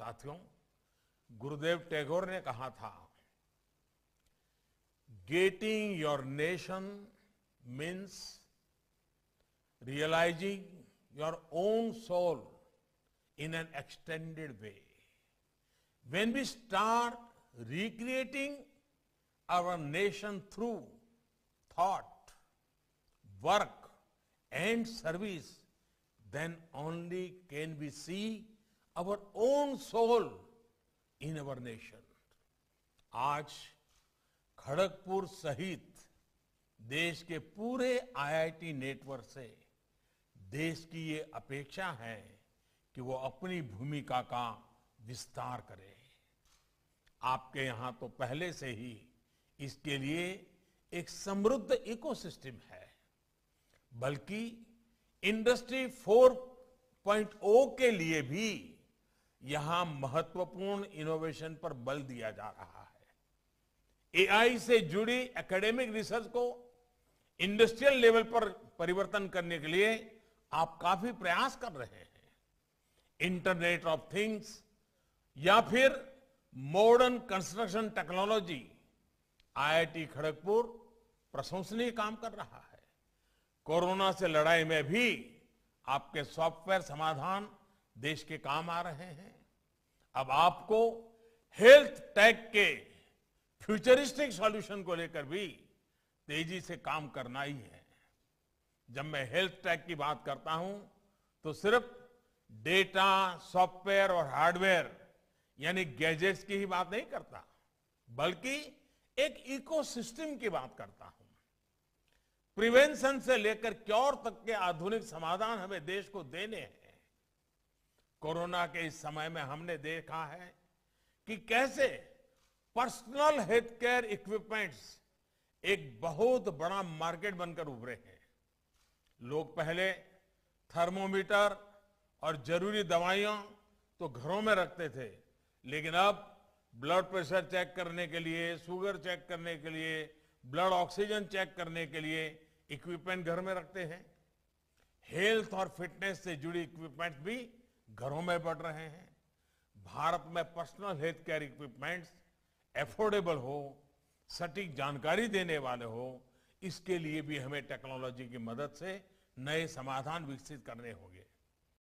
साथियों गुरुदेव टैगोर ने कहा था getting your nation means realising your own soul in an extended way when we start recreating our nation through thought work and service then only can be see our own soul in our nation आज खड़गपुर सहित देश के पूरे IIT network से देश की ये अपेक्षा है कि वो अपनी भूमिका का विस्तार करे आपके यहां तो पहले से ही इसके लिए एक समृद्ध इकोसिस्टम है बल्कि इंडस्ट्री 4.0 के लिए भी यहां महत्वपूर्ण इनोवेशन पर बल दिया जा रहा है एआई से जुड़ी एकेडमिक रिसर्च को इंडस्ट्रियल लेवल पर परिवर्तन करने के लिए आप काफी प्रयास कर रहे हैं इंटरनेट ऑफ थिंग्स या फिर modern construction technology IIT Kharagpur प्रशंसनीय काम कर रहा है कोरोना से लड़ाई में भी आपके सॉफ्टवेयर समाधान देश के काम आ रहे हैं अब आपको हेल्थ टैग के फ्यूचरिस्टिक सॉल्यूशन को लेकर भी तेजी से काम करना ही है जब मैं हेल्थ टैग की बात करता हूं तो सिर्फ डेटा सॉफ्टवेयर और हार्डवेयर यानी गैजेट्स की ही बात नहीं करता बल्कि एक इकोसिस्टम की बात करता हूं प्रिवेंशन से लेकर क्योर तक के आधुनिक समाधान हमें देश को देने हैं कोरोना के इस समय में हमने देखा है कि कैसे पर्सनल हेल्थ केयर इक्विपमेंट्स एक बहुत बड़ा मार्केट बनकर उभरे हैं लोग पहले थर्मोमीटर और जरूरी दवाइयां तो घरों में रखते थे लेकिन अब ब्लड प्रेशर चेक करने के लिए शुगर चेक करने के लिए ब्लड ऑक्सीजन चेक करने के लिए इक्विपमेंट घर में रखते हैं हेल्थ और फिटनेस से जुड़ी इक्विपमेंट भी घरों में बढ़ रहे हैं भारत में personal health care equipments affordable हो सटीक जानकारी देने वाले हो इसके लिए भी हमें टेक्नोलॉजी की मदद से नए समाधान विकसित करने होंगे